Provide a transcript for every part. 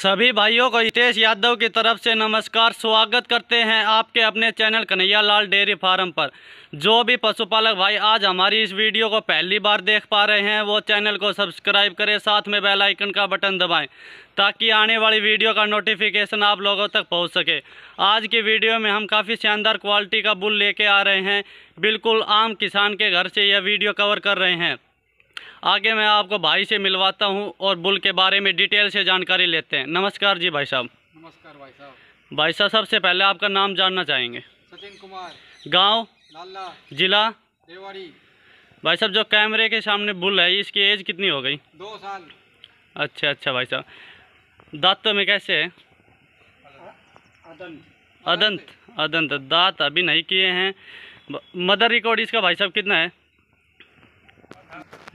सभी भाइयों को हितेश यादव की तरफ से नमस्कार स्वागत करते हैं आपके अपने channel Kanhaiya Lal dairy farm पर जो भी पशुपालक भाई आज हमारी इस वीडियो को पहली बार देख पा रहे हैं वो चैनल को सब्सक्राइब करें साथ में बेल आइकन का बटन दबाएं ताकि आने वाली वीडियो का नोटिफिकेशन आप लोगों तक पहुंच सके आज की वीडियो में हम काफ़ी शानदार क्वालिटी का बुल लेके आ रहे हैं बिल्कुल आम किसान के घर से यह वीडियो कवर कर रहे हैं आगे मैं आपको भाई से मिलवाता हूँ और बुल के बारे में डिटेल से जानकारी लेते हैं नमस्कार जी भाई साहब नमस्कार भाई साहब भाई साहब सबसे पहले आपका नाम जानना चाहेंगे सचिन कुमार गाँव जिला भाई साहब जो कैमरे के सामने बुल है इसकी एज कितनी हो गई दो साल अच्छा अच्छा भाई साहब दांतों में कैसे है अदंत अदंत अदंत दांत अभी नहीं किए हैं मदर रिकॉर्ड इसका भाई साहब कितना है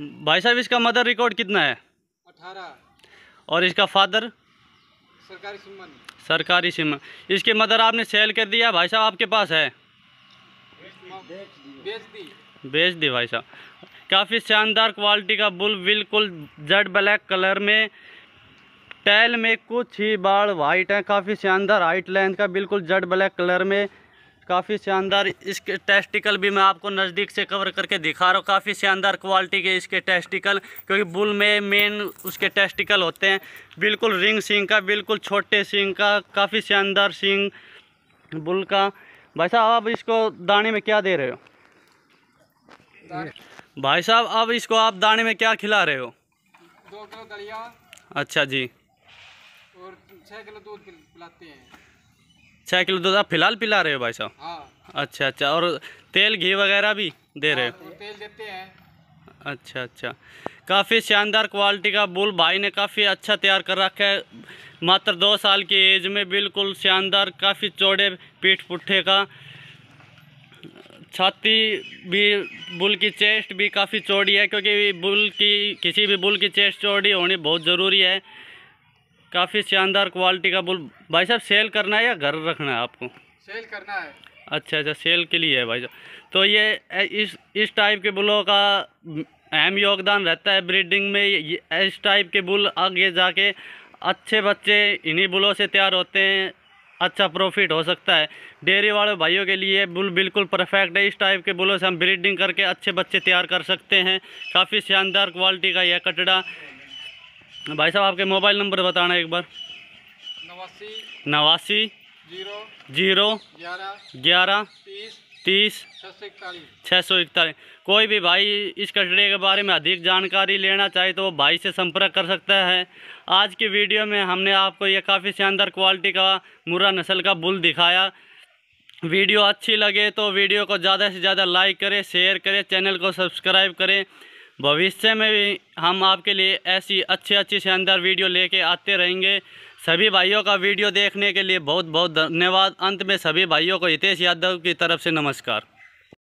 भाई साहब इसका मदर रिकॉर्ड कितना है अठारह और इसका फादर सरकारी सिम सरकारी सिम इसके मदर आपने सेल कर दिया भाई साहब आपके पास है बेच दी भाई साहब काफ़ी शानदार क्वालिटी का बुल बिल्कुल जड ब्लैक कलर में टैल में कुछ ही बाढ़ वाइट है काफ़ी शानदार हाइट लेंथ का बिल्कुल जड ब्लैक कलर में काफ़ी शानदार इसके टेस्टिकल भी मैं आपको नज़दीक से कवर करके दिखा रहा हूँ काफ़ी शानदार क्वालिटी के इसके टेस्टिकल क्योंकि बुल में मेन उसके टेस्टिकल होते हैं बिल्कुल रिंग सिंग का बिल्कुल छोटे सिंग का काफ़ी शानदार सिंग बुल का भाई साहब आप इसको दाने में क्या दे रहे हो भाई साहब अब इसको आप दाने में क्या खिला रहे हो दो किलो दलिया अच्छा जी और छः किलो दूध पिलाते हैं छः किलो तो दूध आप फिलहाल पिला रहे हो भाई साहब हाँ। अच्छा अच्छा और तेल घी वगैरह भी दे रहे हो हाँ, तेल देते हैं अच्छा अच्छा काफ़ी शानदार क्वालिटी का बुल भाई ने काफ़ी अच्छा तैयार कर रखा है मात्र दो साल की एज में बिल्कुल शानदार काफ़ी चौड़े पीठ पुट्ठे का छाती भी बुल की चेस्ट भी काफ़ी चौड़ी है क्योंकि बुल की किसी भी बुल की चेस्ट चौड़ी होनी बहुत ज़रूरी है काफ़ी शानदार क्वालिटी का बुल भाई साहब सेल करना है या घर रखना है आपको सेल करना है अच्छा अच्छा सेल के लिए है भाई साहब तो ये इस इस टाइप के बुलों का अहम योगदान रहता है ब्रीडिंग में इस टाइप के बुल आगे जाके अच्छे बच्चे इन्हीं बुलों से तैयार होते हैं अच्छा प्रॉफिट हो सकता है डेयरी वाले भाइयों के लिए बुल बिल्कुल परफेक्ट है इस टाइप के बुलों से हम ब्रीडिंग करके अच्छे बच्चे तैयार कर सकते हैं काफ़ी शानदार क्वालिटी का यह कटड़ा भाई साहब आपके मोबाइल नंबर बताना एक बार नवासी नवासी जीरो जीरो ग्यारह तीस छः सौ इकतालीस कोई भी भाई इस कटड़े के बारे में अधिक जानकारी लेना चाहे तो वो भाई से संपर्क कर सकता है आज की वीडियो में हमने आपको ये काफ़ी शानदार क्वालिटी का मुरा नस्ल का बुल दिखाया वीडियो अच्छी लगे तो वीडियो को ज़्यादा से ज़्यादा लाइक करें शेयर करें चैनल को सब्सक्राइब करें भविष्य में भी हम आपके लिए ऐसी अच्छी अच्छी शानदार वीडियो लेके आते रहेंगे सभी भाइयों का वीडियो देखने के लिए बहुत बहुत धन्यवाद अंत में सभी भाइयों को हितेश यादव की तरफ से नमस्कार